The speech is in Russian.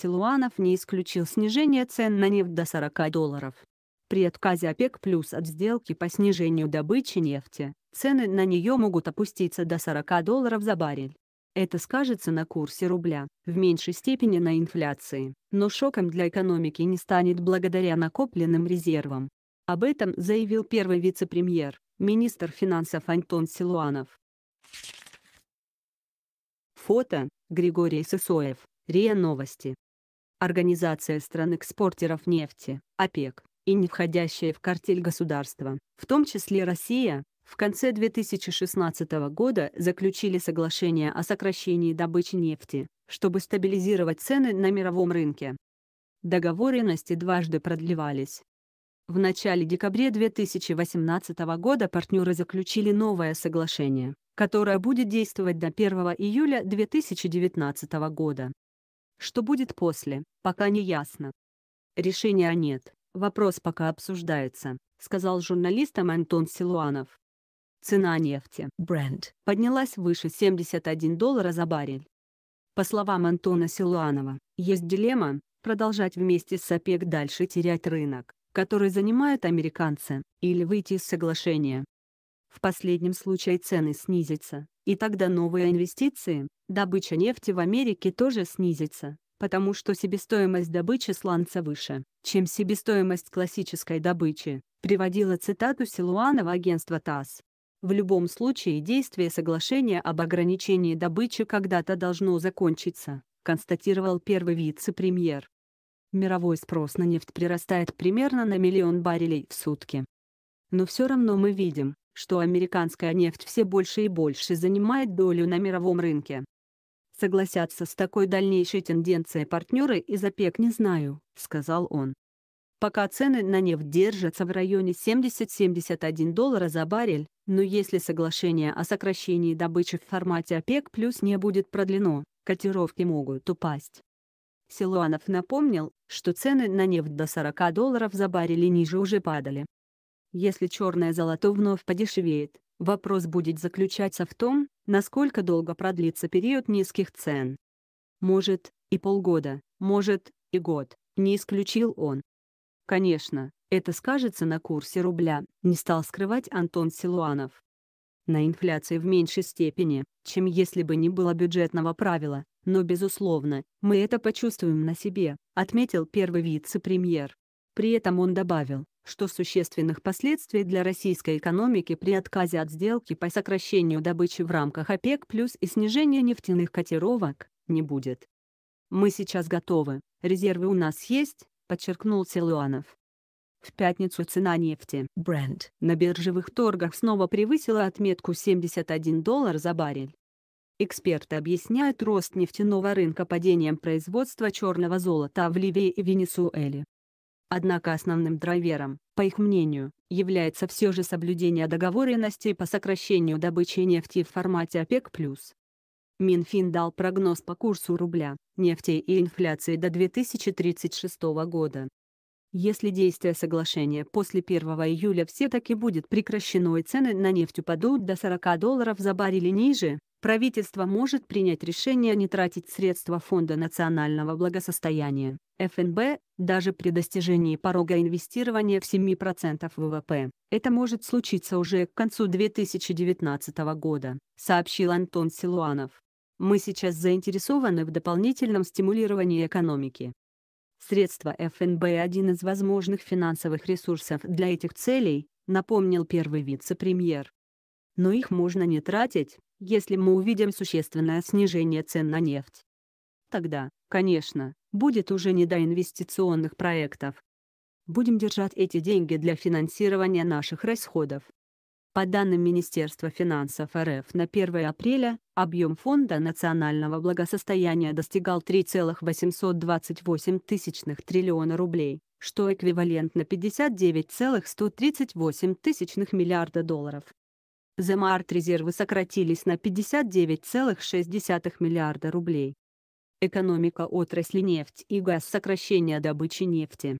Силуанов не исключил снижение цен на нефть до 40 долларов. При отказе ОПЕК плюс от сделки по снижению добычи нефти, цены на нее могут опуститься до 40 долларов за баррель. Это скажется на курсе рубля, в меньшей степени на инфляции, но шоком для экономики не станет благодаря накопленным резервам. Об этом заявил первый вице-премьер, министр финансов Антон Силуанов. Фото Григорий Сысоев, РИА Новости. Организация стран экспортеров нефти, ОПЕК, и не входящие в картель государства, в том числе Россия, в конце 2016 года заключили соглашение о сокращении добычи нефти, чтобы стабилизировать цены на мировом рынке. Договоренности дважды продлевались. В начале декабря 2018 года партнеры заключили новое соглашение, которое будет действовать до 1 июля 2019 года. Что будет после, пока не ясно. Решения нет, вопрос пока обсуждается, сказал журналистам Антон Силуанов. Цена нефти Brent поднялась выше 71 доллара за баррель. По словам Антона Силуанова, есть дилемма – продолжать вместе с ОПЕК дальше терять рынок, который занимают американцы, или выйти из соглашения, в последнем случае цены снизятся, и тогда новые инвестиции, добыча нефти в Америке тоже снизится, потому что себестоимость добычи сланца выше, чем себестоимость классической добычи, приводила цитату Силуанова агентства ТАСС. В любом случае действие соглашения об ограничении добычи когда-то должно закончиться, констатировал первый вице-премьер. Мировой спрос на нефть прирастает примерно на миллион баррелей в сутки. Но все равно мы видим, что американская нефть все больше и больше занимает долю на мировом рынке. Согласятся с такой дальнейшей тенденцией партнеры из ОПЕК не знаю, сказал он. Пока цены на нефть держатся в районе 70-71 доллара за баррель, но если соглашение о сокращении добычи в формате ОПЕК плюс не будет продлено, котировки могут упасть. Силуанов напомнил, что цены на нефть до 40 долларов за баррель и ниже уже падали. Если черное золото вновь подешевеет, вопрос будет заключаться в том, насколько долго продлится период низких цен. Может, и полгода, может, и год, не исключил он. Конечно, это скажется на курсе рубля, не стал скрывать Антон Силуанов. На инфляции в меньшей степени, чем если бы не было бюджетного правила, но безусловно, мы это почувствуем на себе, отметил первый вице-премьер. При этом он добавил, что существенных последствий для российской экономики при отказе от сделки по сокращению добычи в рамках ОПЕК плюс и снижения нефтяных котировок не будет. «Мы сейчас готовы, резервы у нас есть», — подчеркнул Силуанов. В пятницу цена нефти Brent на биржевых торгах снова превысила отметку 71 доллар за баррель. Эксперты объясняют рост нефтяного рынка падением производства черного золота в Ливии и Венесуэле, Однако основным драйвером, по их мнению, является все же соблюдение договоренностей по сокращению добычи нефти в формате ОПЕК+. Минфин дал прогноз по курсу рубля, нефти и инфляции до 2036 года. Если действие соглашения после 1 июля все-таки будет прекращено и цены на нефть упадут до 40 долларов за баррель ниже, правительство может принять решение не тратить средства Фонда национального благосостояния ФНБ даже при достижении порога инвестирования в 7% ВВП. Это может случиться уже к концу 2019 года, сообщил Антон Силуанов. Мы сейчас заинтересованы в дополнительном стимулировании экономики. Средства ФНБ – один из возможных финансовых ресурсов для этих целей, напомнил первый вице-премьер. Но их можно не тратить, если мы увидим существенное снижение цен на нефть. Тогда, конечно, будет уже не до инвестиционных проектов. Будем держать эти деньги для финансирования наших расходов. По данным Министерства финансов РФ на 1 апреля, объем фонда национального благосостояния достигал 3,828 тысячных триллиона рублей, что эквивалентно 59,138 тысячных миллиарда долларов. За март резервы сократились на 59,6 миллиарда рублей, Экономика отрасли нефть и газ сокращение добычи нефти.